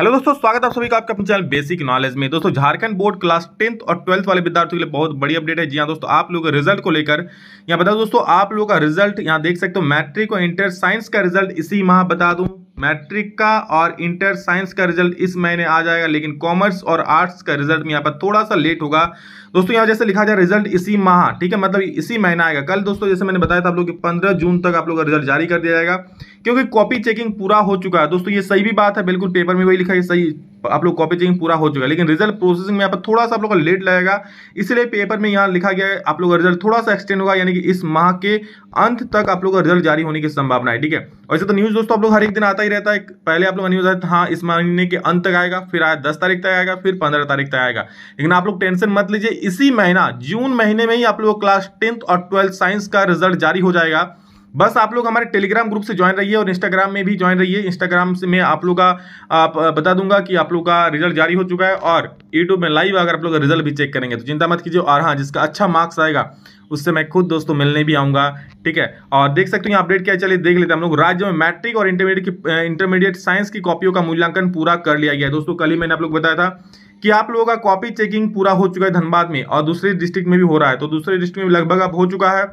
hello दोस्तों स्वागत आप सभी का आपका अपने चैनल बेसिक नॉलेज में दोस्तों झारखंड बोर्ड क्लास टेंथ और ट्वेल्थ वाले विद्यार्थियों के लिए बहुत बड़ी अपडेट है जी हाँ दोस्तों आप लोगों का रिजल्ट को लेकर यहाँ बता दोस्तों आप लोगों का रिजल्ट यहाँ देख सकते हो मैट्रिक और इंटर साइंस का रिजल्ट इसी माह बता दूँ मैट्रिक का और इंटर साइंस का रिजल्ट इस महीने आ जाएगा लेकिन कॉमर्स और आर्ट्स का रिजल्ट में यहाँ पर थोड़ा सा लेट होगा दोस्तों यहाँ जैसे लिखा जाए रिजल्ट इसी माह ठीक है मतलब इसी महीना आएगा कल दोस्तों जैसे मैंने बताया था आप लोग कि पंद्रह जून तक आप लोग का रिजल्ट जारी कर दिया जाएगा क्योंकि कॉपी चेकिंग पूरा हो चुका है दोस्तों ये सही भी बात है बिल्कुल पेपर में वही लिखा है सही आप लोग कॉपी चेकिंग पूरा हो चुका है लेकिन रिजल्ट प्रोसेसिंग में यहाँ पर थोड़ा सा आप लोग का लेट लगेगा इसलिए पेपर में यहाँ लिखा गया है आप लोग का रिजल्ट थोड़ा सा एक्सटेंड होगा यानी कि इस माह के अंत तक आप लोग का रिजल्ट जारी होने की संभावना है ठीक है वैसे तो न्यूज़ दोस्तों आप लोग हर एक दिन आता ही रहता है पहले आप लोग न्यूज़ आता हाँ इस महीने के अंत तक आएगा फिर आया दस तारीख तक आएगा फिर पंद्रह तारीख तक आएगा लेकिन आप लोग टेंशन मत लीजिए इसी महीना जून महीने में ही आप लोग क्लास टेंथ और ट्वेल्थ साइंस का रिजल्ट जारी हो जाएगा बस आप लोग हमारे टेलीग्राम ग्रुप से ज्वाइन रहिए और इंस्टाग्राम में भी ज्वाइन रहिए इंस्टाग्राम से मैं आप लोग का आप बता दूंगा कि आप लोग का रिजल्ट जारी हो चुका है और यूट्यूब में लाइव अगर आप लोग का रिजल्ट भी चेक करेंगे तो चिंता मत कीजिए और हाँ जिसका अच्छा मार्क्स आएगा उससे मैं खुद दोस्तों मिलने भी आऊँगा ठीक है और देख सकते हो अपडेट क्या चलिए देख लेते हैं हम लोग राज्य में मैट्रिक और इंटरमीडिएट की इंटरमीडिएट साइंस की कॉपियों का मूल्यांकन पूरा कर लिया गया दोस्तों कल ही मैंने आप लोग बताया था कि आप लोगों का कॉपी चेकिंग पूरा हो चुका है धनबाद में और दूसरे डिस्ट्रिक्ट में भी हो रहा है तो दूसरे डिस्ट्रिक्ट में लगभग अब हो चुका है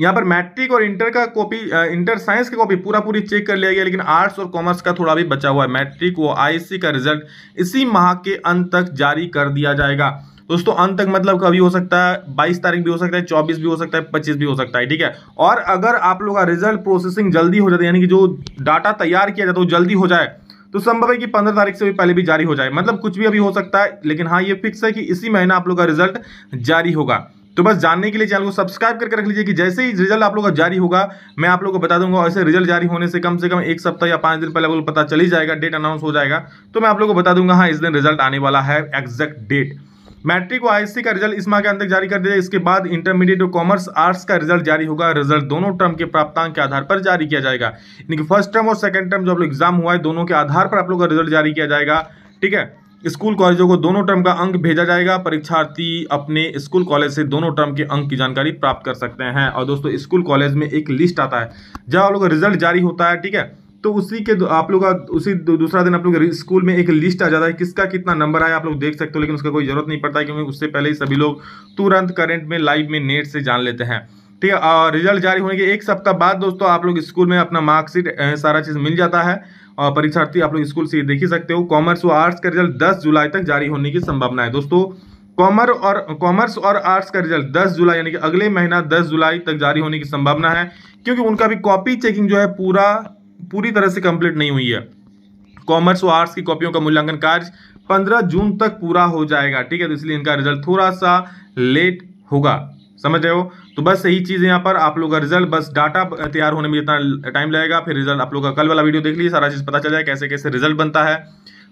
यहाँ पर मैट्रिक और इंटर का कॉपी इंटर साइंस की कॉपी पूरा पूरी चेक कर लिया गया लेकिन आर्ट्स और कॉमर्स का थोड़ा भी बचा हुआ है मैट्रिक व आई का रिजल्ट इसी माह के अंत तक जारी कर दिया जाएगा दोस्तों अंत तक मतलब कभी हो सकता है बाईस तारीख भी हो सकता है चौबीस भी हो सकता है पच्चीस भी हो सकता है ठीक है और अगर आप लोग का रिजल्ट प्रोसेसिंग जल्दी हो जाता है यानी कि जो डाटा तैयार किया जाता है वो जल्दी हो जाए तो संभव है कि पंद्रह तारीख से भी पहले भी जारी हो जाए मतलब कुछ भी अभी हो सकता है लेकिन हाँ ये फिक्स है कि इसी महीना आप लोग का रिजल्ट जारी होगा तो बस जानने के लिए चैनल को सब्सक्राइब करके रख लीजिए कि जैसे ही रिजल्ट आप लोगों का जारी होगा मैं आप लोग को बता दूंगा ऐसे रिजल्ट जारी होने से कम से कम एक सप्ताह या पांच दिन पहले आप पता चली जाएगा डेट अनाउंस हो जाएगा तो मैं आप लोगों को बता दूंगा हाँ इस दिन रिजल्ट आने वाला है एग्जैक्ट डेट मैट्रिक व आई का रिजल्ट इस माह के अंदर जारी कर दिया इसके बाद इंटरमीडिएट और कॉमर्स आर्ट्स का रिजल्ट जारी होगा रिजल्ट दोनों टर्म के प्राप्तांक के आधार पर जारी किया जाएगा यानी कि फर्स्ट टर्म और सेकंड टर्म जो आप लोग एग्जाम हुआ है दोनों के आधार पर आप लोग का रिजल्ट जारी किया जाएगा ठीक है स्कूल कॉलेजों को दोनों टर्म का अंक भेजा जाएगा परीक्षार्थी अपने स्कूल कॉलेज से दोनों टर्म के अंक की जानकारी प्राप्त कर सकते हैं और दोस्तों स्कूल कॉलेज में एक लिस्ट आता है जब आप लोग का रिजल्ट जारी होता है ठीक है तो उसी के आप लोग का उसी दूसरा दिन आप लोग स्कूल में एक लिस्ट आ जाता है किसका कितना नंबर आया आप लोग देख सकते हो लेकिन उसका कोई जरूरत नहीं पड़ता क्योंकि उससे पहले ही सभी लोग तुरंत करेंट में लाइव में नेट से जान लेते हैं ठीक है और रिजल्ट जारी होने के एक सप्ताह बाद दोस्तों आप लोग स्कूल में अपना मार्कशीट सारा चीज़ मिल जाता है और परीक्षार्थी आप लोग स्कूल से देख ही सकते हो कॉमर्स व आर्ट्स का रिजल्ट दस जुलाई तक जारी होने की संभावना है दोस्तों कॉमर और कॉमर्स और आर्ट्स का रिजल्ट दस जुलाई यानी कि अगले महीना दस जुलाई तक जारी होने की संभावना है क्योंकि उनका भी कॉपी चेकिंग जो है पूरा पूरी तरह से कंप्लीट नहीं हुई है कॉमर्स और आर्ट्स की कॉपियों का मूल्यांकन कार्य 15 जून तक पूरा हो जाएगा ठीक है तो इसलिए इनका रिजल्ट थोड़ा सा लेट होगा समझ रहे हो तो बस यही चीज़ यहाँ पर आप लोग का रिजल्ट बस डाटा तैयार होने में जितना टाइम लगेगा फिर रिजल्ट आप लोग का कल वाला वीडियो देख लीजिए सारा चीज़ पता चल जाए कैसे कैसे रिजल्ट बनता है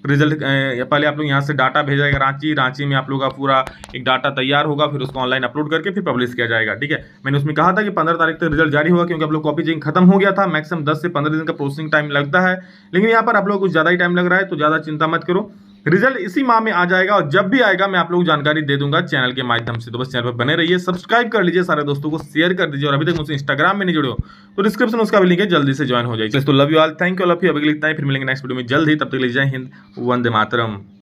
रिजल्ट पहले आप लोग यहाँ से डाटा भेजा जाएगा रांची रांची में आप लोग का पूरा एक डाटा तैयार होगा फिर उसको ऑनलाइन अपलोड करके फिर पब्लिश किया जाएगा ठीक है मैंने उसमें कहा था कि पंद्रह तारीख तक रिजल्ट जारी होगा क्योंकि आप लोग कॉपी चेंग खत्म हो गया था मैक्सिमम दस से पंद्रह दिन का प्रोसेसिंग टाइम लगता है लेकिन यहाँ पर आप लोग कुछ ज़्यादा ही टाइम लग रहा है तो ज़्यादा चिंता मत करो रिजल्ट इसी माह में आ जाएगा और जब भी आएगा मैं आप लोग जानकारी दे दूंगा चैनल के माध्यम से तो बस चैनल पर बने रहिए सब्सक्राइब कर लीजिए सारे दोस्तों को शेयर कर दीजिए और अभी तक मुझसे इंस्टाग्राम में नहीं जुड़े हो तो डिस्क्रिप्शन उसका भी लिंक है जल्दी से ज्वाइन हो जाएगी तो love you all thank you love you अभी लिखता है फिर मिलेंगे नेक्स्ट वीडियो में जल्द ही तब तक ले जाए हिंद वंदे मातरम